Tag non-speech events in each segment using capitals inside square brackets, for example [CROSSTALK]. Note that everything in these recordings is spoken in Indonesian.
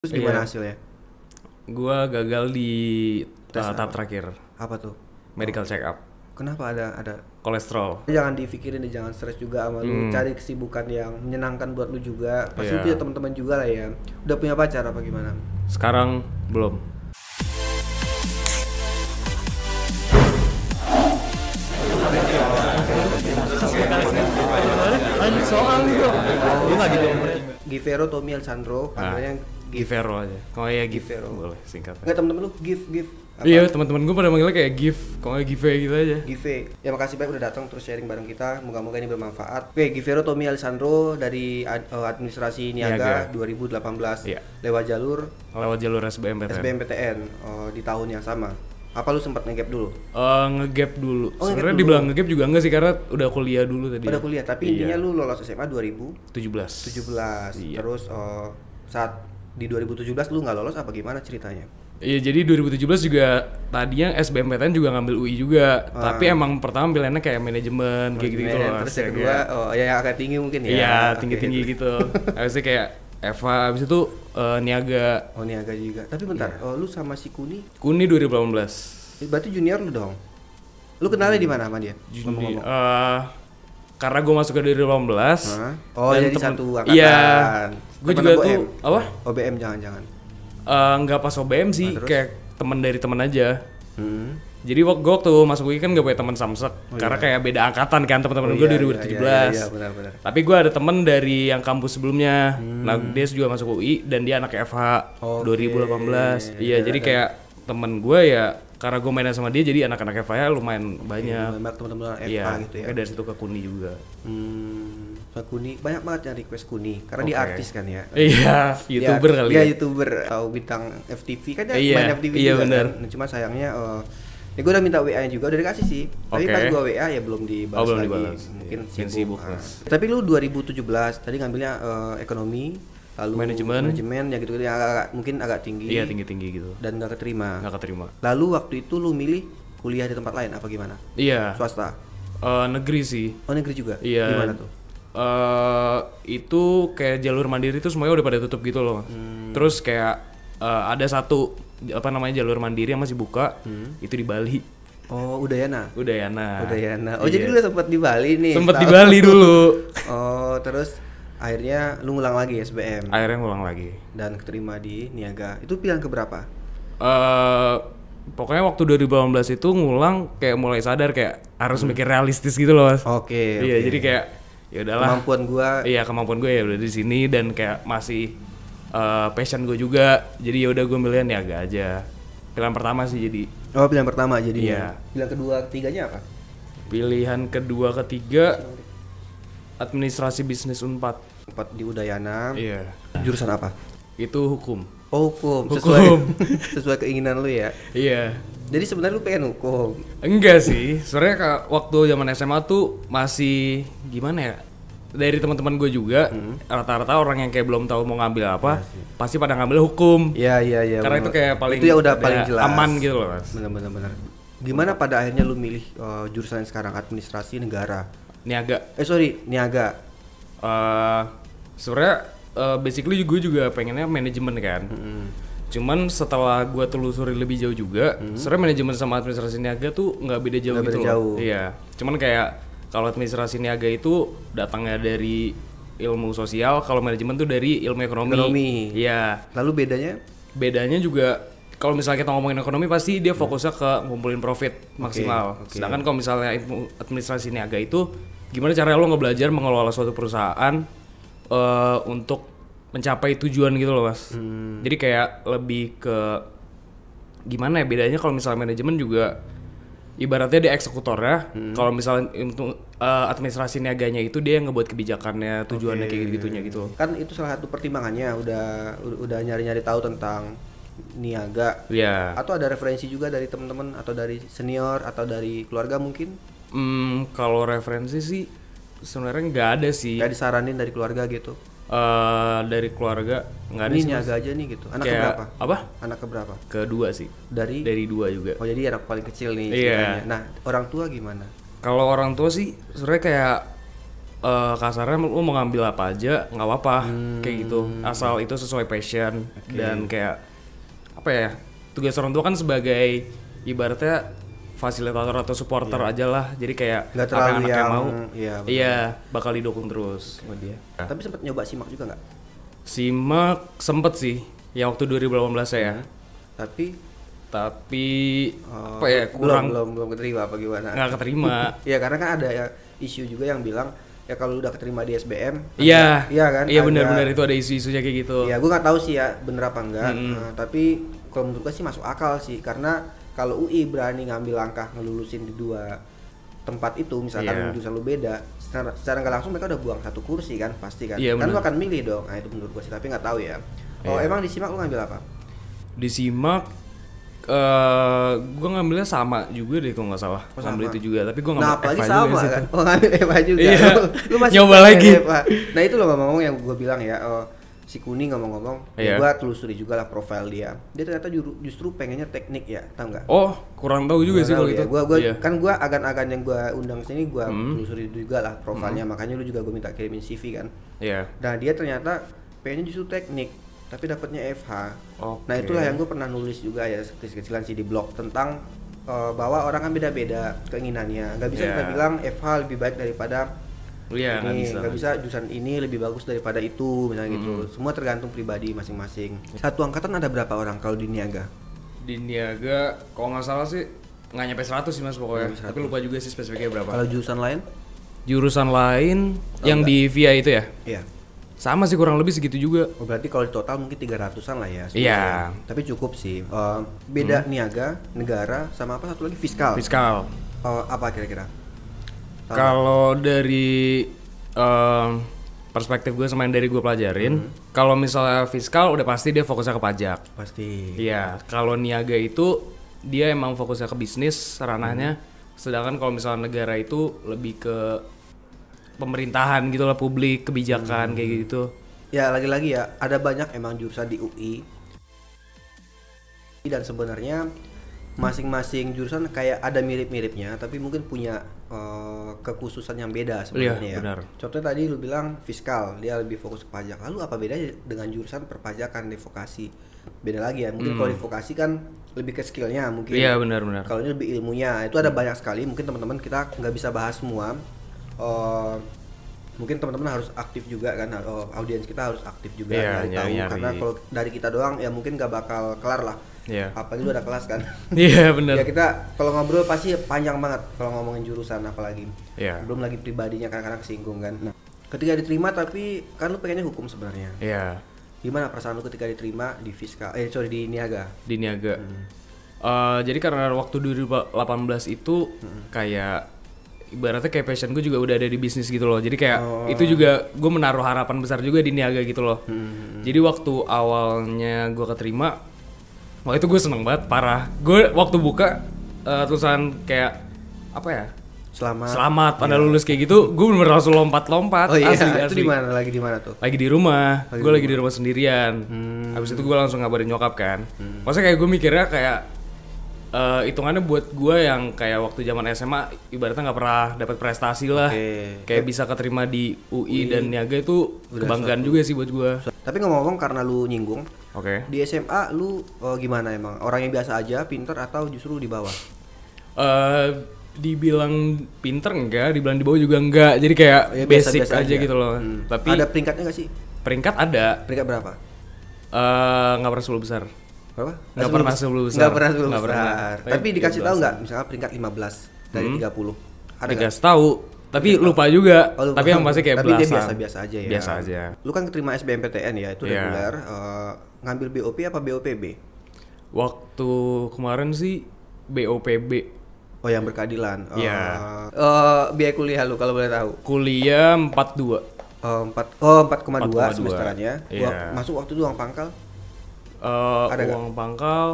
Terus gimana iya. hasilnya? Gua gagal di Tes eh, tahap terakhir. Apa tuh? Medical oh. check up. Kenapa ada ada kolesterol? Jangan difikirin, jangan stres juga sama hmm. lu. Cari kesibukan yang menyenangkan buat lu juga. Pasti yeah. punya teman-teman juga lah ya. Udah punya pacar apa gimana? Sekarang belum. Soal nih bro. Givero Tommy Alessandro, yang? Nah. Givero aja. Kalau ya Givero. Boleh singkatnya. Enggak temen-temen lu Give Give. Iya, teman-teman gue pada manggilnya kayak give, kalau nggak give gitu aja. Give. Ya makasih banyak udah datang terus sharing bareng kita. Moga-moga ini bermanfaat. Oke, Givero Tommy Alessandro dari eh, administrasi Niaga, Niaga. 2018 iya. lewat jalur lewat jalur SBMPTN. SBMPTN oh, di tahun yang sama apa lu sempat ngegap dulu? Uh, ngegap dulu. Oh, Sebenarnya dibilang ngegap juga enggak sih karena udah kuliah dulu tadi. Udah kuliah, tapi iya. intinya lu lolos SMA 2017. belas. 17. Iya. Terus uh, saat di 2017 lu nggak lolos apa gimana ceritanya? Iya jadi 2017 juga tadinya SBMPTN juga ngambil UI juga ah. tapi emang pertama pilihannya kayak manajemen, kayak gitu gitu loh terus yang kedua oh ya yang agak tinggi mungkin ya iya tinggi tinggi okay. gitu [LAUGHS] harusnya kayak Eva abis itu uh, niaga oh niaga juga tapi bentar yeah. oh, lu sama si Kuni Kuni 2018 berarti junior lu dong lu kenalnya hmm. di mana sama dia Juni, Uh, karena gue masuk ke 2018 huh? oh jadi satu angkatan iya gue juga OBM. tuh apa OBM jangan-jangan Eh -jangan. pas OBM sih nah, kayak temen dari temen aja hmm. Jadi waktu gue tuh masuk UI kan gak punya teman samsek oh, karena iya. kayak beda angkatan kan teman-teman oh, gue iya, iya dari 2017. Iya, iya, iya, benar, benar. Tapi gue ada temen dari yang kampus sebelumnya. Hmm. Nah dia juga masuk UI dan dia anak FH okay. 2018. Iya, iya jadi iya. kayak temen gue ya karena gue mainan sama dia jadi anak-anak FH ya iya, lumayan banyak. Banyak teman-teman FH ya, gitu ya. dari situ ke Kuni juga. Hmm. ke Kuni banyak banget yang request Kuni karena okay. dia artis kan ya. Iya, YouTuber kali. ya. Iya, YouTuber atau bintang FTV kan ya iya, main FTV iya, juga. Bener. Kan? Cuma sayangnya uh, ya gue udah minta WA juga udah dikasih sih tapi okay. pas gue WA ya belum dibalas oh, belum lagi dibalas. mungkin yeah. sibuk, sibuk. Nah. tapi lu 2017 tadi ngambilnya uh, ekonomi lalu manajemen manajemen ya gitu, -gitu ya, agak, mungkin agak tinggi iya tinggi tinggi gitu dan nggak keterima nggak keterima lalu waktu itu lu milih kuliah di tempat lain apa gimana iya swasta uh, negeri sih oh negeri juga iya gimana tuh Uh, itu kayak jalur mandiri itu semuanya udah pada tutup gitu loh. Hmm. Terus kayak uh, ada satu apa namanya jalur mandiri yang masih buka, hmm. itu di Bali. Oh, Udayana. Udayana. Udayana. Oh, iya. jadi lu sempat di Bali nih. Sempat di Bali dulu. [LAUGHS] oh, terus akhirnya lu ngulang lagi SBM akhirnya ngulang lagi dan keterima di niaga itu pilihan keberapa uh, pokoknya waktu 2018 itu ngulang kayak mulai sadar kayak harus hmm. mikir realistis gitu loh mas oke okay, iya okay. jadi kayak ya udahlah kemampuan gua iya kemampuan gue ya udah di sini dan kayak masih uh, passion gue juga jadi ya udah gue milih niaga aja pilihan pertama sih jadi oh pilihan pertama jadi iya. pilihan kedua ketiganya apa pilihan kedua ketiga administrasi bisnis unpad sempat di Udayana. Iya. Jurusan apa? Itu hukum. Oh, hukum. hukum. [LAUGHS] Sesuai keinginan lu ya. Iya. Jadi sebenarnya lu pengen hukum. Enggak sih. Sebenarnya waktu zaman SMA tuh masih gimana ya? Dari teman-teman gue juga rata hmm. rata-rata orang yang kayak belum tahu mau ngambil apa, ya, pasti pada ngambil hukum. Iya, iya, iya. Karena bener. itu kayak paling itu ya udah paling jelas. aman gitu loh, Benar benar benar. Gimana pada akhirnya lu milih uh, jurusan yang sekarang administrasi negara? Niaga. Eh sorry, niaga. Uh, sebenarnya uh, basically gue juga pengennya manajemen kan. Hmm. Cuman setelah gue telusuri lebih jauh juga, hmm. sebenarnya manajemen sama administrasi niaga tuh nggak beda jauh gak gitu. Beda jauh. Iya. Cuman kayak kalau administrasi niaga itu datangnya dari ilmu sosial, kalau manajemen tuh dari ilmu ekonomi. Ekonomi. Iya. Lalu bedanya? Bedanya juga kalau misalnya kita ngomongin ekonomi pasti dia fokusnya ke ngumpulin profit maksimal. Okay, okay. Sedangkan kalau misalnya administrasi niaga itu gimana cara lo ngebelajar mengelola suatu perusahaan uh, untuk mencapai tujuan gitu loh mas. Hmm. Jadi kayak lebih ke gimana ya bedanya kalau misalnya manajemen juga ibaratnya dia eksekutornya, hmm. kalau misalnya untuk uh, eh, administrasi niaganya itu dia yang ngebuat kebijakannya, tujuannya okay. kayak gitu-gitunya gitu. Kan itu salah satu pertimbangannya udah udah nyari-nyari tahu tentang niaga. Yeah. Atau ada referensi juga dari teman-teman atau dari senior atau dari keluarga mungkin? Hmm, kalau referensi sih sebenarnya nggak ada sih nggak disaranin dari keluarga gitu uh, dari keluarga nggak ada ini agak aja nih gitu anak kayak, keberapa apa anak keberapa kedua sih dari dari dua juga oh jadi anak paling kecil nih iya yeah. nah orang tua gimana kalau orang tua sih sebenarnya kayak uh, kasarnya lu mau ngambil apa aja nggak apa-apa hmm. kayak gitu asal itu sesuai passion okay. dan kayak apa ya tugas orang tua kan sebagai ibaratnya fasilitator atau supporter yeah. aja lah jadi kayak nggak terlalu apa yang, yang mau iya, yeah, yeah, bakal didukung terus sama dia tapi iya. sempat nyoba simak juga nggak simak sempet sih yang waktu 2018 saya ya hmm. tapi tapi uh, apa ya kurang belum belum, belum keterima apa gimana nggak keterima [LAUGHS] ya karena kan ada ya isu juga yang bilang ya kalau udah keterima di SBM iya iya kan iya benar-benar itu ada isu-isunya kayak gitu iya gue nggak tahu sih ya bener apa enggak hmm. uh, eh, tapi kalau menurut gue sih masuk akal sih karena kalau UI berani ngambil langkah ngelulusin di dua tempat itu misalkan yeah. jurusan lu beda secara secara nggak langsung mereka udah buang satu kursi kan pasti kan yeah, kan lu akan milih dong nah itu menurut gue sih tapi nggak tahu ya oh yeah. emang disimak lu ngambil apa Disimak, simak Uh, eh, gue ngambilnya sama juga deh kalau nggak salah oh, ngambil itu juga tapi gue nah, ngambil nah, apa sama kan? oh ngambil FA juga iya. lu, lu masih nyoba lagi nah itu loh ngomong yang gue bilang ya oh, si Kuni ngomong-ngomong, yeah. gue telusuri juga lah profil dia. Dia ternyata juru, justru pengennya teknik ya, tau nggak? Oh, kurang tahu juga sih kalau ya. gitu. Gua, gua, yeah. kan gue agan-agan yang gue undang sini gue hmm. telusuri juga lah profilnya, hmm. makanya lu juga gue minta kirimin CV kan. Iya. Yeah. Nah dia ternyata pengennya justru teknik, tapi dapatnya FH. Okay. Nah itulah yang gue pernah nulis juga ya kecil-kecilan sih di blog tentang uh, bahwa orang kan beda-beda keinginannya. Gak bisa yeah. kita iya. bilang FH lebih baik daripada Iya, nggak bisa. Gak bisa jurusan ini lebih bagus daripada itu, misalnya mm -hmm. gitu. Semua tergantung pribadi masing-masing. Satu angkatan ada berapa orang kalau di niaga? Di niaga, kalau nggak salah sih nggak nyampe 100 sih mas pokoknya. 100. Tapi lupa juga sih spesifiknya berapa. Kalau jurusan lain? Jurusan lain oh, yang enggak. di VIA itu ya? Iya. Sama sih kurang lebih segitu juga. Oh, berarti kalau di total mungkin 300-an lah ya. Iya. Tapi cukup sih. Uh, beda hmm. niaga, negara, sama apa satu lagi fiskal. Fiskal. Uh, apa kira-kira? Kalau dari um, perspektif gue sama yang dari gue pelajarin, hmm. kalau misalnya fiskal udah pasti dia fokusnya ke pajak. Pasti. Iya, kalau niaga itu dia emang fokusnya ke bisnis ranahnya. Hmm. Sedangkan kalau misalnya negara itu lebih ke pemerintahan gitu lah, publik, kebijakan hmm. kayak gitu. Ya, lagi-lagi ya, ada banyak emang jurusan di UI. Dan sebenarnya masing-masing jurusan kayak ada mirip-miripnya, tapi mungkin punya Eh, kekhususan yang beda iya, sebenarnya ya. Benar. Contoh tadi lu bilang fiskal, dia lebih fokus ke pajak. Lalu apa bedanya dengan jurusan perpajakan di vokasi? Beda lagi ya. Mungkin hmm. kalau di vokasi kan lebih ke skillnya mungkin. Iya benar benar. Kalau ini lebih ilmunya. Itu ada banyak sekali. Mungkin teman-teman kita nggak bisa bahas semua. Uh, mungkin teman-teman harus aktif juga kan oh, audiens kita harus aktif juga yeah, nyari yeah, tahu yeah, karena kalau dari kita doang ya mungkin gak bakal kelar lah yeah. apalagi udah ada kelas kan [LAUGHS] iya yeah, benar ya kita kalau ngobrol pasti panjang banget kalau ngomongin jurusan apalagi yeah. belum lagi pribadinya kadang-kadang kesinggung kan nah ketika diterima tapi kan lu pengennya hukum sebenarnya iya yeah. gimana perasaan lu ketika diterima di fiskal eh sorry di niaga di niaga hmm. uh, jadi karena waktu 2018 itu hmm. kayak ibaratnya kayak passion gue juga udah ada di bisnis gitu loh jadi kayak oh. itu juga gue menaruh harapan besar juga di niaga gitu loh hmm. hmm, hmm. jadi waktu awalnya gue keterima waktu itu gue seneng banget parah gue waktu buka uh, tulisan kayak apa ya selamat selamat pada iya. lulus kayak gitu gue bener langsung lompat-lompat oh, iya. asli, asli. itu di mana lagi di mana tuh lagi di rumah oh, gue lagi di rumah sendirian hmm. habis itu hmm. gue langsung ngabarin nyokap kan hmm. maksudnya kayak gue mikirnya kayak uh, buat gue yang kayak waktu zaman SMA ibaratnya nggak pernah dapat prestasi lah okay. kayak bisa keterima di UI, UI. dan niaga itu Udah kebanggaan satu. juga sih buat gue tapi ngomong-ngomong karena lu nyinggung okay. di SMA lu oh, gimana emang orang yang biasa aja pinter atau justru di bawah uh, dibilang pinter enggak dibilang di bawah juga enggak jadi kayak ya, biasa, basic biasa aja, aja gitu loh hmm. tapi ada peringkatnya gak sih peringkat ada peringkat berapa nggak uh, pernah sepuluh besar apa? Nggak sebelum pernah sebelum besar. Nggak pernah sebelum nggak besar. Pernah. Tapi, tapi dikasih tahu nggak misalnya peringkat 15 dari hmm. 30. Ada nggak? tahu, tapi Tidak lupa tahu. juga. Oh, lupa. Tapi yang pasti kayak tapi belasan. Tapi biasa-biasa aja ya. Biasa aja. Lu kan keterima SBMPTN ya, itu yeah. reguler. Uh, ngambil BOP apa BOPB? Waktu kemarin sih BOPB. Oh yang berkeadilan. Oh. Iya. Yeah. Uh, uh, biaya kuliah lu kalau boleh tahu. Kuliah 42. Uh, 4 oh 4,2 semesterannya. Yeah. Gua masuk waktu itu uang pangkal Uh, ada uang gak? pangkal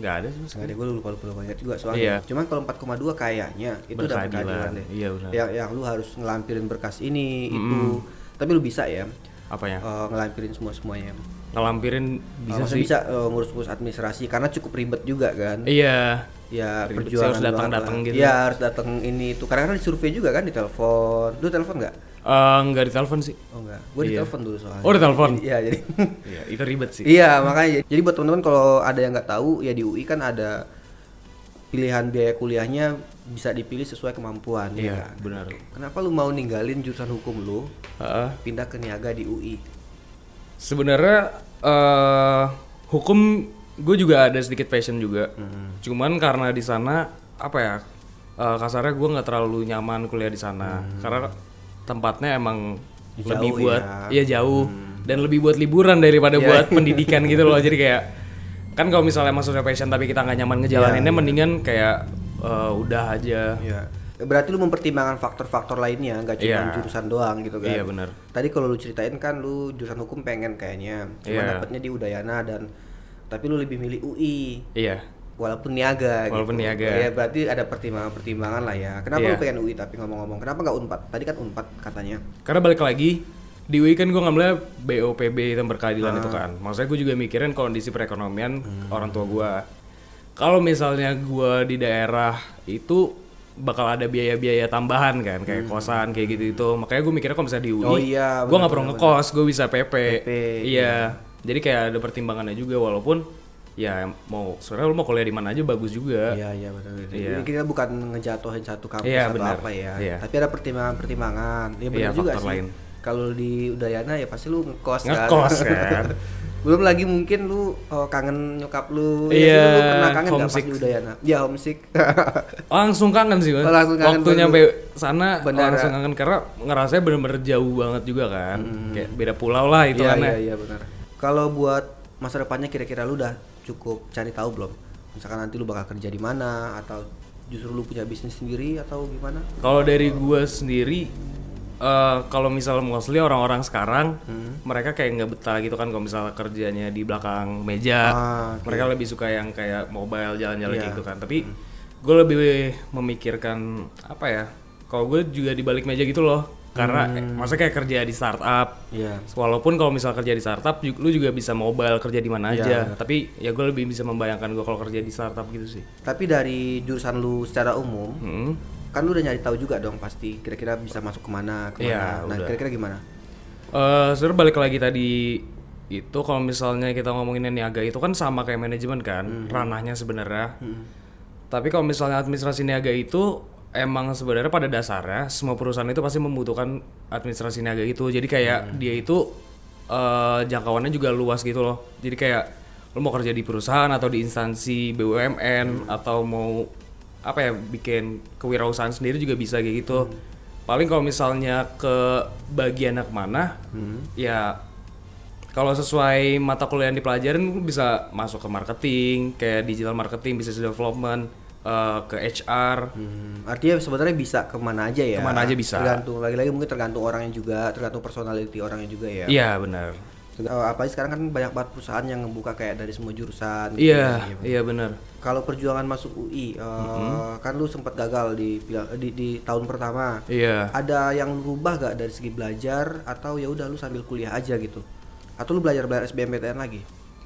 nggak ada sih sekali. Ada gue lupa lupa banyak juga soalnya. Iya. Cuman kalau 4,2 kayaknya itu udah berkeadilan deh. Iya benar. Yang yang lu harus ngelampirin berkas ini mm -hmm. itu. Tapi lu bisa ya. ya Uh, ngelampirin semua semuanya. Ngelampirin eh, bisa uh, sih. Bisa uh, ngurus-ngurus administrasi karena cukup ribet juga kan. Iya. Ya ribet perjuangan harus datang-datang gitu. ya harus datang ini itu. Karena kan disurvei juga kan di telepon. Lu telepon nggak? Uh, eh, enggak ditelepon sih. Oh enggak. gua iya. ditelepon dulu soalnya. Oh ditelepon. Iya jadi. [LAUGHS] Iya itu ribet sih. Iya makanya. Jadi buat teman-teman kalau ada yang nggak tahu ya di UI kan ada pilihan biaya kuliahnya bisa dipilih sesuai kemampuan. Ya iya ya kan? benar. Kenapa lu mau ninggalin jurusan hukum lu uh, pindah ke niaga di UI? Sebenarnya uh, hukum gue juga ada sedikit passion juga. Hmm. Cuman karena di sana apa ya uh, kasarnya gue nggak terlalu nyaman kuliah di sana hmm. karena tempatnya emang jauh lebih ya. buat ya, ya jauh hmm. dan lebih buat liburan daripada yeah. buat pendidikan gitu loh [LAUGHS] jadi kayak kan kalau misalnya masuk passion tapi kita nggak nyaman ngejalaninnya yeah, iya. mendingan kayak uh, udah aja yeah. berarti lu mempertimbangkan faktor-faktor lainnya nggak cuma yeah. jurusan doang gitu kan iya yeah, benar tadi kalau lu ceritain kan lu jurusan hukum pengen kayaknya cuma yeah. dapetnya di Udayana dan tapi lu lebih milih UI iya yeah walaupun niaga gitu. walaupun gitu. niaga ya berarti ada pertimbangan-pertimbangan lah ya kenapa yeah. lu pengen UI tapi ngomong-ngomong kenapa nggak unpad tadi kan unpad katanya karena balik lagi di UI kan gue ngambilnya BOPB tentang berkeadilan ah. itu kan maksudnya gue juga mikirin kondisi perekonomian hmm. orang tua gue kalau misalnya gue di daerah itu bakal ada biaya-biaya tambahan kan kayak hmm. kosan kayak gitu itu makanya gue mikirnya kalau misalnya di UI oh, iya, gue nggak perlu ngekos gue bisa PP, PP iya. iya jadi kayak ada pertimbangannya juga walaupun ya mau sebenarnya lu mau kuliah di mana aja bagus juga. Iya iya benar betul. Jadi iya. kita bukan ngejatuhin satu kampus ya, atau bener. apa ya. ya. Tapi ada pertimbangan-pertimbangan. Ya, iya benar ya, juga sih. Kalau di Udayana ya pasti lu ngekos, kan. ngekos kan. kan. [LAUGHS] Belum lagi mungkin lu oh, kangen nyokap lu. Ya, iya. Yeah, ya, lu pernah kangen nggak pas di Udayana? Ya homesick. [LAUGHS] Oh, langsung kangen sih. Oh, langsung kangen Waktu nyampe sana oh, Bandara. langsung kangen karena ngerasanya bener-bener jauh banget juga kan. Hmm. Kayak beda pulau lah itu Iya kan ya. iya, iya benar. Kalau buat masa depannya kira-kira lu udah cukup cari tahu belum? Misalkan nanti lu bakal kerja di mana atau justru lu punya bisnis sendiri atau gimana? Kalau dari gue sendiri, uh, kalau misalnya mostly orang-orang sekarang, hmm. mereka kayak nggak betah gitu kan kalau misalnya kerjanya di belakang meja, ah, okay. mereka lebih suka yang kayak mobile jalan-jalan yeah. Iya. gitu kan. Tapi hmm. gue lebih memikirkan apa ya? Kalau gue juga di balik meja gitu loh, karena hmm. Eh, maksudnya kayak kerja di startup. Yeah. Walaupun kalau misal kerja di startup, lu juga bisa mobile kerja di mana yeah. aja. Tapi ya gue lebih bisa membayangkan gue kalau kerja di startup gitu sih. Tapi dari jurusan lu secara umum, hmm. kan lu udah nyari tahu juga dong pasti kira-kira bisa masuk kemana, kemana. Yeah, nah kira-kira gimana? Uh, sebenarnya balik lagi tadi itu kalau misalnya kita ngomongin niaga itu kan sama kayak manajemen kan, hmm. ranahnya sebenarnya. Hmm. Tapi kalau misalnya administrasi niaga itu emang sebenarnya pada dasarnya semua perusahaan itu pasti membutuhkan administrasi niaga gitu. Jadi kayak hmm. dia itu uh, jangkauannya juga luas gitu loh. Jadi kayak lo mau kerja di perusahaan atau di instansi BUMN hmm. atau mau apa ya bikin kewirausahaan sendiri juga bisa kayak gitu. Hmm. Paling kalau misalnya ke bagian anak mana, hmm. ya kalau sesuai mata kuliah yang dipelajarin bisa masuk ke marketing, kayak digital marketing, business development uh, ke HR. Hmm, artinya sebenarnya bisa kemana aja ya. Kemana aja bisa. Tergantung lagi-lagi mungkin tergantung orangnya juga, tergantung personality orangnya juga ya. Iya benar. Oh, apalagi sekarang kan banyak banget perusahaan yang ngebuka kayak dari semua jurusan. Gitu iya, ya, gitu, iya benar. Kalau perjuangan masuk UI, eh, mm-hmm. kan lu sempat gagal di, di di tahun pertama. Iya. Ada yang berubah gak dari segi belajar atau ya udah lu sambil kuliah aja gitu? Atau lu belajar belajar SBMPTN lagi?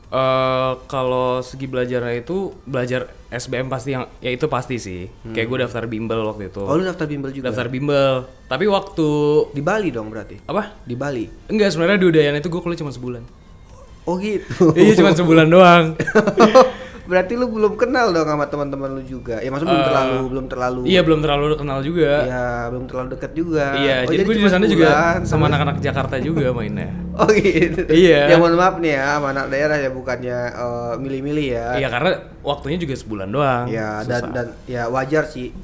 Uh, kalau segi belajarnya itu belajar SBM pasti yang ya itu pasti sih. Hmm. Kayak gue daftar bimbel waktu itu. Oh, lu daftar bimbel juga. Daftar bimbel. Tapi waktu di Bali dong berarti. Apa? Di Bali. Enggak, sebenarnya di Udayana itu gue kuliah cuma sebulan. Oh gitu. iya, cuma sebulan doang. [LAUGHS] berarti lu belum kenal dong sama teman-teman lu juga ya maksudnya uh, belum eh, terlalu belum terlalu iya belum terlalu kenal juga iya belum terlalu dekat juga iya oh, jadi, jadi gue di sana juga sama anak-anak Jakarta juga [LAUGHS] mainnya oh gitu iya ya mohon maaf nih ya sama anak daerah ya bukannya milih eh, milih-milih ya iya karena waktunya juga sebulan doang iya dan dan ya wajar sih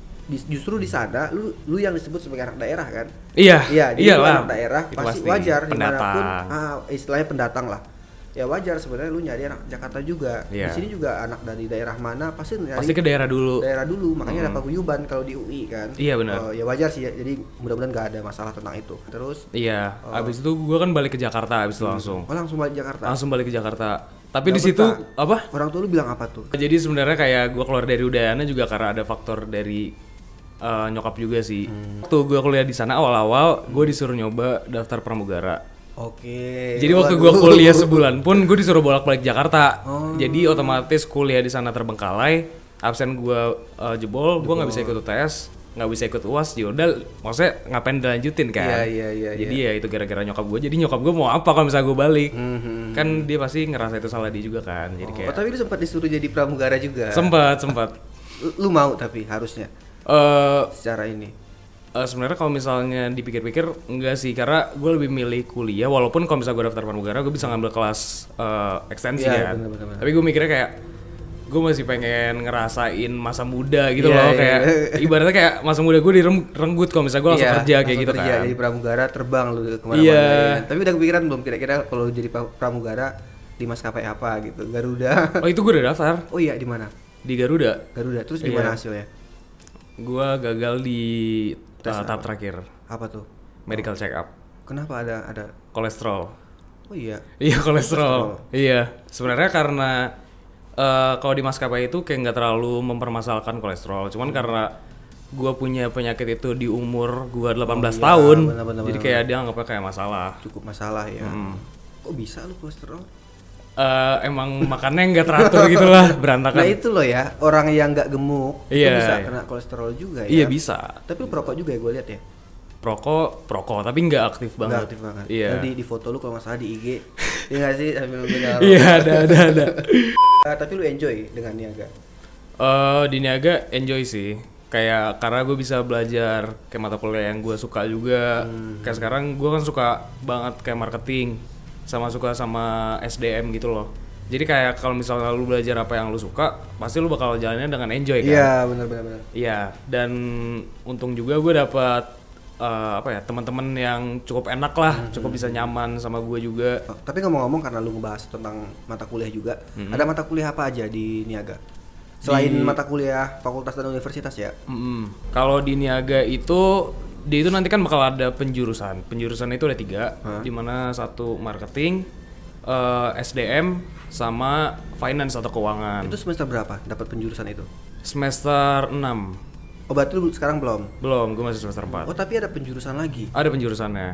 justru di sana lu lu yang disebut sebagai anak daerah kan iya iya jadi iya anak daerah pasti, pasti wajar pendatang. dimanapun ah, istilahnya pendatang lah ya wajar sebenarnya lu nyari anak Jakarta juga yeah. di iya. sini juga anak dari daerah mana pasti nyari pasti ke daerah dulu daerah dulu makanya hmm. ada paguyuban kalau di UI kan iya yeah, benar uh, ya wajar sih ya. jadi mudah-mudahan gak ada masalah tentang itu terus iya yeah. Oh. uh, abis itu gue kan balik ke Jakarta abis itu langsung oh langsung balik ke Jakarta langsung balik ke Jakarta tapi di situ apa orang tua lu bilang apa tuh jadi sebenarnya kayak gue keluar dari Udayana juga karena ada faktor dari uh, nyokap juga sih hmm. waktu gue kuliah di sana awal-awal gue disuruh nyoba daftar pramugara Oke. Jadi waktu gue kuliah sebulan pun gue disuruh bolak-balik Jakarta. Oh. Jadi otomatis kuliah di sana terbengkalai, absen gue uh, jebol, gue nggak bisa ikut UTS, nggak bisa ikut uas, ya udah, maksudnya ngapain dilanjutin kan? Iya iya iya. Jadi ya, ya itu gara-gara nyokap gue. Jadi nyokap gue mau apa kalau misalnya gue balik? Mm -hmm. Kan hmm. dia pasti ngerasa itu salah dia juga kan. Jadi oh, kayak. Oh, tapi lu sempat disuruh jadi pramugara juga. Sempat sempat. lu mau tapi harusnya. Eh uh, secara ini Uh, sebenarnya kalau misalnya dipikir-pikir enggak sih karena gue lebih milih kuliah walaupun kalau misalnya gue daftar pramugara gue bisa ngambil kelas uh, ekstensi yeah, kan bener -bener. tapi gue mikirnya kayak gue masih pengen ngerasain masa muda gitu yeah, loh yeah. kayak iya. ibaratnya kayak masa muda gue direnggut kalau misalnya gue langsung yeah, kerja kayak gitu kerja, kan jadi pramugara terbang lu kemana-mana yeah. Gitu kan. tapi udah kepikiran belum kira-kira kalau jadi pramugara di maskapai apa gitu Garuda oh itu gue udah daftar oh iya di mana di Garuda Garuda terus gimana yeah. hasilnya gue gagal di Eh, Tes uh, tahap apa? terakhir. Apa tuh? Medical oh. check up. Kenapa ada ada kolesterol? Oh iya. Iya kolesterol. kolesterol. Iya. Sebenarnya karena uh, kalau di maskapai itu kayak nggak terlalu mempermasalahkan kolesterol. Cuman hmm. karena gue punya penyakit itu di umur gue 18 oh, iya, tahun. Bener, bener, jadi bener, kayak bener. dia nggak kayak masalah. Cukup masalah ya. Hmm. Kok bisa lu kolesterol? uh, emang makannya nggak teratur gitu lah berantakan. Nah itu loh ya orang yang nggak gemuk iya, itu bisa iya. kena kolesterol juga ya. Iya bisa. Tapi lu perokok juga ya gue lihat ya. Perokok, perokok tapi nggak aktif banget. Nggak aktif banget. Iya. Nah, di foto lu kalau masalah di IG, ya nggak sih sambil Iya ada ada ada. uh, [LAUGHS] tapi lu enjoy dengan niaga? Uh, di niaga enjoy sih kayak karena gue bisa belajar kayak mata kuliah yang gue suka juga hmm. kayak sekarang gue kan suka banget kayak marketing sama suka sama SDM gitu loh jadi kayak kalau misalnya lu belajar apa yang lu suka pasti lu bakal jalannya dengan enjoy kan iya yeah, benar benar benar iya dan untung juga gue dapat uh, eh, apa ya teman-teman yang cukup enak lah -hmm. cukup bisa nyaman sama gue juga oh, tapi ngomong-ngomong karena lu ngebahas tentang mata kuliah juga -hmm. ada mata kuliah apa aja di niaga selain di... mata kuliah fakultas dan universitas ya mm -hmm. kalau di niaga itu dia itu nanti kan bakal ada penjurusan. Penjurusan itu ada tiga, huh? mana satu marketing, uh, eh, SDM, sama finance atau keuangan. Itu semester berapa dapat penjurusan itu? Semester enam Oh berarti lu sekarang belum? Belum, gue masih semester empat Oh tapi ada penjurusan lagi? Ada penjurusannya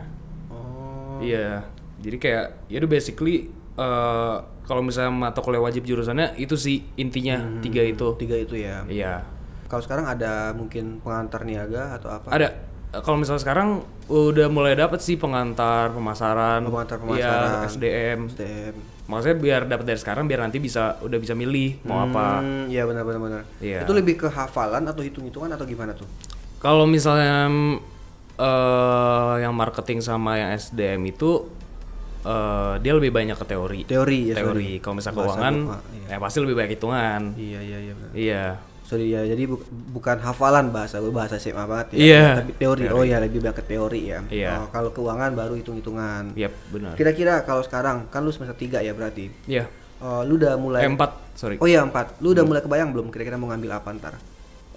Oh Iya, jadi kayak, ya itu basically uh, kalau misalnya mata kuliah wajib jurusannya itu sih intinya hmm, tiga itu tiga itu ya iya kalau sekarang ada mungkin pengantar niaga atau apa ada Eh, kalau misalnya sekarang udah mulai dapat sih pengantar pemasaran, pengantar iya, pemasaran, ya, SDM. SDM. Maksudnya biar dapat dari sekarang biar nanti bisa udah bisa milih mau hmm, apa. Iya benar benar benar. Ya. Itu lebih ke hafalan atau hitung-hitungan atau gimana tuh? Kalau misalnya uh, yang marketing sama yang SDM itu uh, dia lebih banyak ke teori. Teori ya. Teori. Kalau misalnya keuangan, iya. ya. pasti lebih banyak hitungan. Iya iya iya. Iya sorry ya jadi bu bukan hafalan bahasa gue bahasa SMA banget ya yeah. tapi teori. teori oh ya lebih banyak ke teori ya yeah. oh, kalau keuangan baru hitung hitungan yep, benar kira-kira kalau sekarang kan lu semester tiga ya berarti iya yeah. oh, lu udah mulai eh, sorry oh ya empat lu udah hmm. mulai kebayang belum kira-kira mau ngambil apa ntar uh,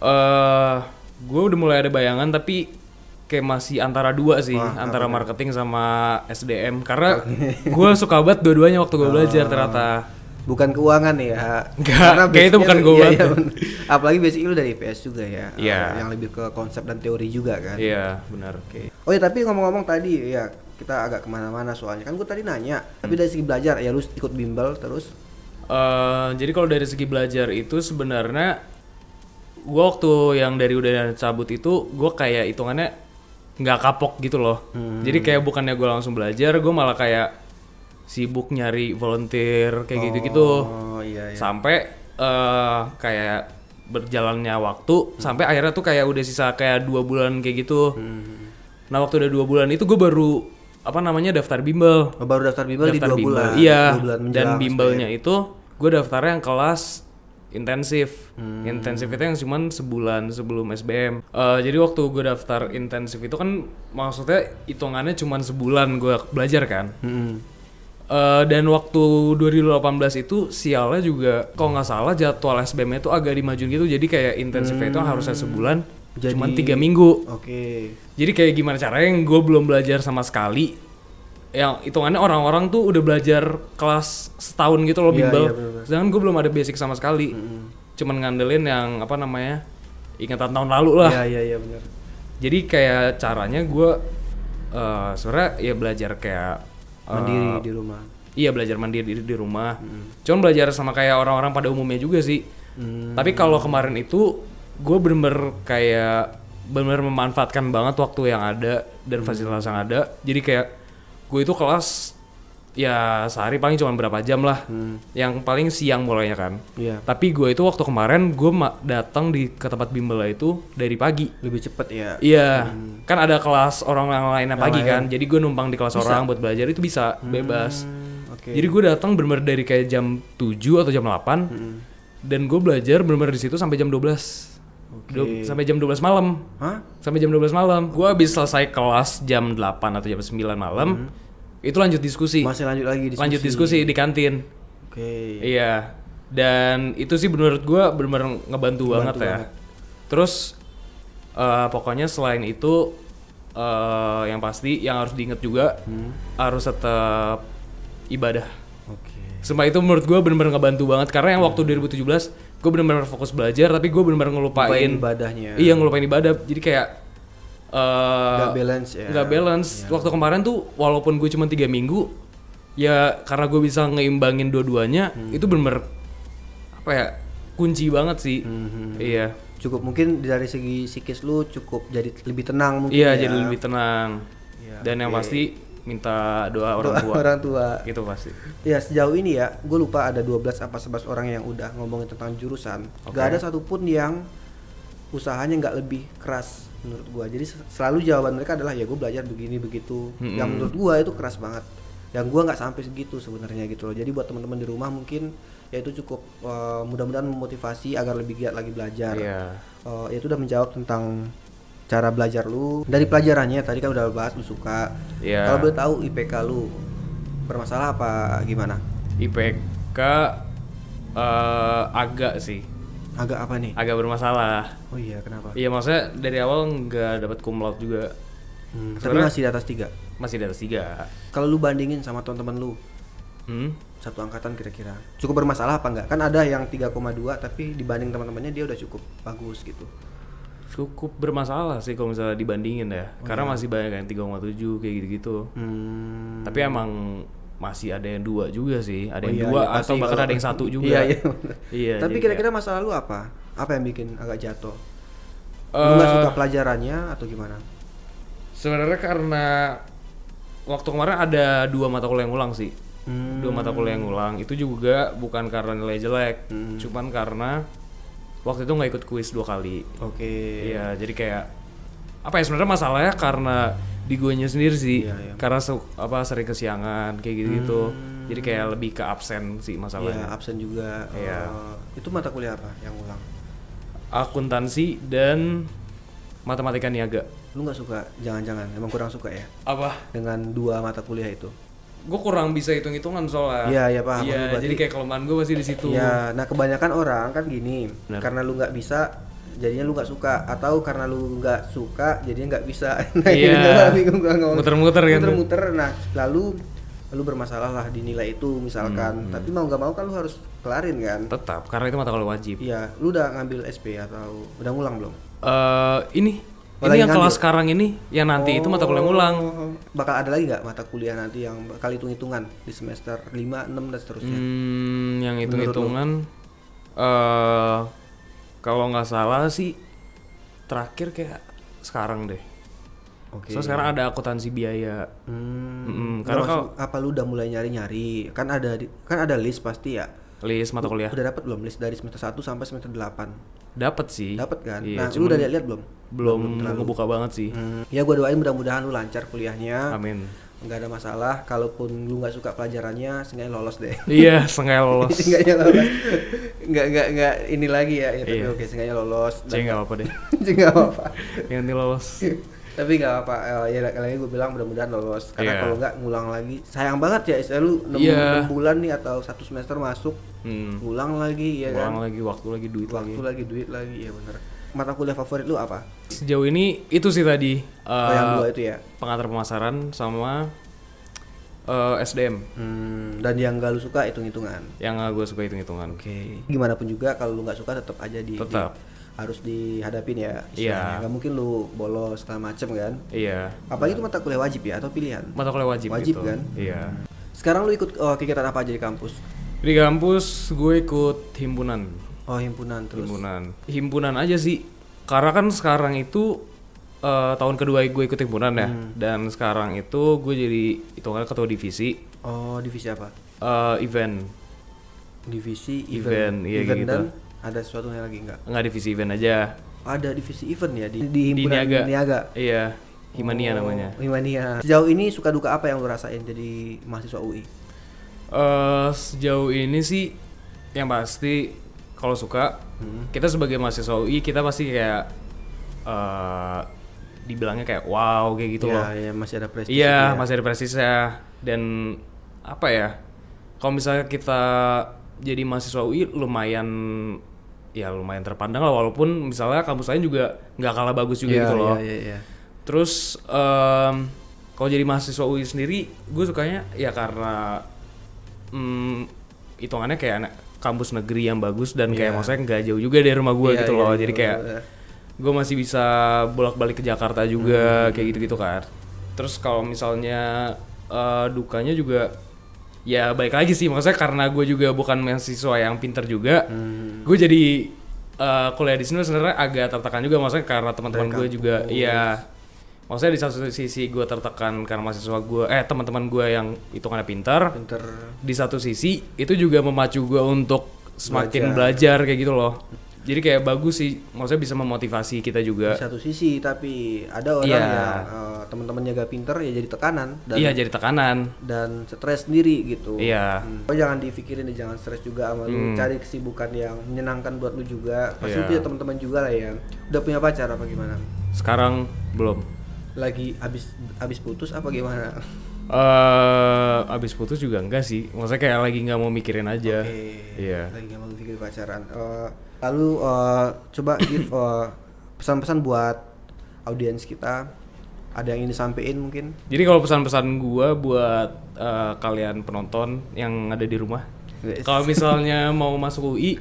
eh, gue udah mulai ada bayangan tapi kayak masih antara dua sih Wah, antara marketing sama SDM karena gue suka banget dua-duanya waktu gue ah. belajar ternyata bukan keuangan ya Enggak, karena kayak itu bukan keuangan ya, apalagi basic lu dari PS juga ya yeah. Uh, yang lebih ke konsep dan teori juga kan iya yeah, benar oke okay. oh ya tapi ngomong-ngomong tadi ya kita agak kemana-mana soalnya kan gue tadi nanya hmm. tapi dari segi belajar ya lu ikut bimbel terus uh, jadi kalau dari segi belajar itu sebenarnya gue waktu yang dari udah cabut itu gue kayak hitungannya nggak kapok gitu loh hmm. jadi kayak bukannya gue langsung belajar gue malah kayak sibuk nyari volunteer kayak oh, gitu-gitu. Iya, iya. Sampai uh, kayak berjalannya waktu hmm. sampai akhirnya tuh kayak udah sisa kayak dua bulan kayak gitu. Hmm. Nah waktu udah dua bulan itu gue baru apa namanya daftar bimbel. Oh, baru daftar bimbel daftar di dua bimbel. bulan. Iya. Dua bulan dan bimbelnya ya? itu gue daftarnya yang kelas intensif. Hmm. Intensif itu yang cuman sebulan sebelum SBM. Uh, eh, jadi waktu gue daftar intensif itu kan maksudnya hitungannya cuman sebulan gue belajar kan. Hmm. Uh, dan waktu 2018 itu sialnya juga kalau nggak salah jadwal SBM itu agak dimajuin gitu jadi kayak intensifnya hmm. itu harusnya sebulan jadi, cuman tiga minggu. Oke. Okay. Jadi kayak gimana caranya yang gue belum belajar sama sekali. Yang hitungannya orang-orang tuh udah belajar kelas setahun gitu loh iya, bimbel. Yeah, iya, yeah, Sedangkan gue belum ada basic sama sekali. Mm -hmm. Cuman ngandelin yang apa namanya ingatan tahun lalu lah. Iya yeah, iya yeah, yeah, benar. Jadi kayak caranya gue uh, sebenarnya ya belajar kayak mandiri eh, di rumah iya belajar mandiri di, di rumah hmm. cuman belajar sama kayak orang-orang pada umumnya juga sih hmm. tapi kalau kemarin itu gue bener-bener kayak bener-bener memanfaatkan banget waktu yang ada dan hmm. fasilitas hmm. yang ada jadi kayak gue itu kelas ya sehari paling cuma berapa jam lah hmm. yang paling siang mulainya kan yeah. tapi gue itu waktu kemarin gue datang di ke tempat bimbel itu dari pagi lebih cepet ya iya hmm. kan ada kelas orang yang lainnya pagi lain. kan jadi gue numpang di kelas bisa. orang buat belajar itu bisa hmm. bebas okay. jadi gue datang bener-bener dari kayak jam 7 atau jam 8 hmm. dan gue belajar bener-bener di situ sampai jam 12 Okay. sampai jam 12 malam. Hah? Sampai jam 12 malam. gue habis selesai kelas jam 8 atau jam 9 malam. Hmm itu lanjut diskusi. Masih lanjut lagi diskusi. Lanjut diskusi di kantin. Oke. Okay. Iya. Dan itu sih menurut gue benar-benar ngebantu ngebantu banget, ya. banget ya. Terus uh, pokoknya selain itu uh, yang pasti yang harus diingat juga hmm. harus tetap ibadah. Oke. Okay. semua itu menurut gue benar-benar ngebantu banget karena yang waktu 2017 gue benar-benar fokus belajar tapi gue benar-benar ngelupain ibadahnya. Iya ngelupain ibadah. Jadi kayak uh, eh, gak balance ya gak balance yeah. waktu kemarin tuh walaupun gue cuma tiga minggu ya karena gue bisa ngeimbangin dua-duanya hmm. itu bener apa ya kunci banget sih hmm, hmm, hmm. iya cukup mungkin dari segi psikis lu cukup jadi lebih tenang mungkin iya ya. jadi lebih tenang Yeah. dan yang pasti minta doa orang tua orang tua itu pasti ya sejauh ini ya gue lupa ada 12 apa 11 orang yang udah ngomongin tentang jurusan okay. gak ada satupun yang usahanya nggak lebih keras menurut gua jadi selalu jawaban mereka adalah ya gua belajar begini begitu mm-hmm. yang menurut gua itu keras banget Yang gua nggak sampai segitu sebenarnya gitu loh jadi buat teman-teman di rumah mungkin ya itu cukup uh, mudah-mudahan memotivasi agar lebih giat lagi belajar yeah. Iya. uh, ya itu udah menjawab tentang cara belajar lu dari pelajarannya tadi kan udah bahas lu suka yeah. kalau boleh tahu IPK lu bermasalah apa gimana IPK uh, eh, agak sih Agak apa nih? Agak bermasalah. Oh iya, kenapa? Iya, maksudnya dari awal nggak dapat cum juga. Hmm, tapi masih di atas tiga. Masih di atas tiga. Kalau lu bandingin sama teman-teman lu, hmm? satu angkatan kira-kira cukup bermasalah apa nggak Kan ada yang 3,2 tapi dibanding teman-temannya dia udah cukup bagus gitu. Cukup bermasalah sih kalau misalnya dibandingin ya. Oh, Karena iya. masih banyak yang 3,7 kayak gitu-gitu. Hmm. Tapi emang masih ada yang dua juga sih ada oh yang iya, dua iya, atau bahkan ada yang satu [LAUGHS] juga iya, iya. [LAUGHS] iya tapi kira-kira iya. masa lalu apa apa yang bikin agak jatuh uh, lu eh, nggak suka pelajarannya atau gimana sebenarnya karena waktu kemarin ada dua mata kuliah yang ulang sih hmm. dua mata kuliah yang ulang itu juga bukan karena nilai jelek hmm. cuman karena waktu itu nggak ikut kuis dua kali oke okay. iya jadi kayak apa ya sebenarnya masalahnya karena hmm di guanya sendiri sih yeah, yeah. karena su- apa sering kesiangan kayak gitu gitu hmm. jadi kayak lebih ke absen sih masalahnya yeah, absen juga yeah. Iya. uh, itu mata kuliah apa yang ulang akuntansi dan matematika niaga lu nggak suka jangan-jangan emang kurang suka ya apa dengan dua mata kuliah itu gue kurang bisa hitung hitungan soalnya iya iya paham ya, jadi kayak kelemahan gue masih di situ ya nah kebanyakan orang kan gini Bener. karena lu nggak bisa jadinya lu nggak suka atau karena lu nggak suka jadinya nggak bisa [LAUGHS] nah, iya. muter-muter yeah. Kan. muter-muter nah lalu lu bermasalah lah dinilai itu misalkan hmm, hmm, tapi mau nggak mau kan lu harus kelarin kan tetap karena itu mata kuliah wajib iya lu udah ngambil SP atau udah ngulang belum uh, ini oh, ini yang kelas sekarang ini yang nanti oh, itu mata kuliah ngulang oh, oh, bakal ada lagi nggak mata kuliah nanti yang bakal hitung hitungan di semester 5, 6 dan seterusnya hmm, yang hitung hitungan uh, eh, kalau nggak salah sih terakhir kayak sekarang deh Oke. Okay. So sekarang ada akuntansi biaya. Hmm. Mm -mm. Karena kalau apa lu udah mulai nyari-nyari? Kan ada kan ada list pasti ya. List mata kuliah. Udah dapat belum list dari semester 1 sampai semester 8? Dapat sih. Dapat kan? Iya, nah, lu udah lihat-lihat belum? Belum, belum ngebuka banget sih. Hmm. Ya gua doain mudah-mudahan lu lancar kuliahnya. Amin nggak ada masalah kalaupun lu nggak suka pelajarannya sengaja lolos deh [LAUGHS] iya sengaja lolos [LAUGHS] sengaja lolos nggak nggak nggak ini lagi ya, ya tapi iya. oke sengaja lolos jadi nggak apa deh jadi [LAUGHS] nggak apa, -apa. yang ini lolos tapi nggak apa uh, eh, ya ini gue bilang mudah-mudahan lolos karena yeah. kalau nggak ngulang lagi sayang banget ya istilah lu iya. enam yeah. bulan nih atau satu semester masuk hmm. ngulang lagi ya ngulang kan? lagi waktu lagi duit waktu lagi waktu lagi duit lagi ya benar mata kuliah favorit lu apa? Sejauh ini itu sih tadi uh, oh, yang dua itu ya. Eh, pengantar pemasaran sama uh, eh, SDM. Hmm, dan yang gak lu suka hitung-hitungan. Yang gak gue suka hitung-hitungan. Oke. Okay. Gimana pun juga kalau lu nggak suka tetap aja di tetap di, harus dihadapin ya. Iya. Yeah. Gak mungkin lu bolos segala macem kan? Iya. Apa itu mata kuliah wajib ya atau pilihan? Mata kuliah wajib. Wajib gitu. kan? Iya. Sekarang lu ikut oh, kegiatan apa aja di kampus? Di kampus gue ikut himpunan Oh himpunan terus. Himpunan. Himpunan aja sih. Karena kan sekarang itu uh, tahun kedua gue ikut himpunan ya. Hmm. Dan sekarang itu gue jadi itu hitungannya ketua divisi. Oh divisi apa? Uh, event. Divisi event. Event, iya event gitu. Dan ada sesuatu yang lagi nggak nggak divisi event aja. Ada divisi event ya di, di himpunan di niaga. Iya. Himania oh, namanya. Himania. Sejauh ini suka duka apa yang lo rasain jadi mahasiswa UI? Uh, eh, sejauh ini sih yang pasti kalau suka hmm. kita sebagai mahasiswa UI kita pasti kayak uh, dibilangnya kayak wow kayak gitu ya, loh. Iya, masih ada prestis. Iya, ya. masih ada prestis ya. Dan apa ya? Kalau misalnya kita jadi mahasiswa UI lumayan ya lumayan terpandang lah walaupun misalnya kampus lain juga nggak kalah bagus juga ya, gitu loh. Iya, iya, iya. Terus um, kalau jadi mahasiswa UI sendiri, gue sukanya ya karena hmm, hitungannya kayak anak kampus negeri yang bagus dan yeah. kayak iya. maksudnya nggak jauh juga dari rumah gue yeah, gitu iya, loh. Yeah, Jadi kayak yeah. gue masih bisa bolak-balik ke Jakarta juga mm. kayak gitu-gitu kan. Terus kalau misalnya uh, dukanya juga ya baik lagi sih maksudnya karena gue juga bukan mahasiswa yang pinter juga hmm. gue jadi uh, kuliah di sini sebenarnya agak tertekan juga maksudnya karena teman-teman gue juga ya maksudnya di satu sisi gue tertekan karena mahasiswa gue eh teman-teman gue yang hitungannya pintar pinter. di satu sisi itu juga memacu gue untuk semakin belajar. belajar kayak gitu loh jadi kayak bagus sih maksudnya bisa memotivasi kita juga di satu sisi tapi ada orang yeah. yang uh, eh, teman-temannya gak pinter ya jadi tekanan iya jadi tekanan dan stres sendiri gitu iya yeah. hmm. oh jangan dipikirin jangan stres juga sama hmm. cari kesibukan yang menyenangkan buat lu juga pasti yeah. punya teman-teman juga lah ya udah punya pacar apa gimana sekarang belum lagi abis abis putus apa gimana? Uh, eh, abis putus juga enggak sih, maksudnya kayak lagi nggak mau mikirin aja. Okay. Iya. Yeah. Lagi nggak mau mikirin pacaran. Uh, lalu uh, coba give pesan [COUGHS] pesan-pesan buat audiens kita. Ada yang ingin disampaikan mungkin? Jadi kalau pesan-pesan gua buat uh, kalian penonton yang ada di rumah, yes. kalau misalnya mau masuk UI,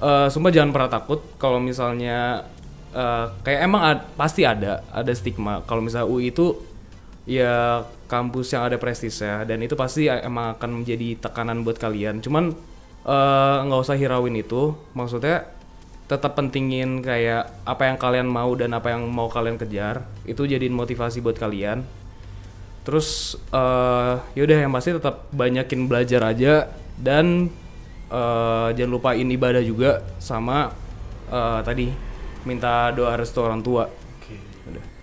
uh, sumpah jangan pernah takut. Kalau misalnya Eh, kayak emang ad, pasti ada ada stigma kalau misalnya UI itu ya kampus yang ada prestisnya dan itu pasti emang akan menjadi tekanan buat kalian cuman eh, nggak uh, usah hirauin itu maksudnya tetap pentingin kayak apa yang kalian mau dan apa yang mau kalian kejar itu jadiin motivasi buat kalian terus uh, eh, yaudah yang pasti tetap banyakin belajar aja dan uh, jangan lupain ibadah juga sama uh, tadi minta doa restu orang tua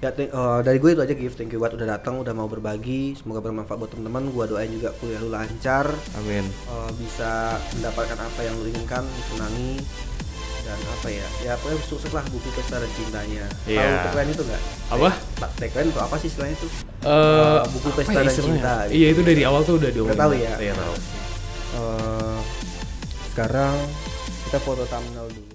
ya uh, dari gue itu aja gift thank you buat udah datang udah mau berbagi semoga bermanfaat buat teman-teman gue doain juga kuliah lu lancar amin uh, bisa mendapatkan apa yang lu inginkan disenangi dan apa ya ya pokoknya sukses lah buku pesta dan cintanya yeah. tahu iya. tagline itu nggak apa tagline itu apa sih istilahnya itu uh, buku pesta ya dan cinta gitu. iya itu dari awal tuh udah diomongin tahu ya iya, tahu uh, sekarang kita foto thumbnail dulu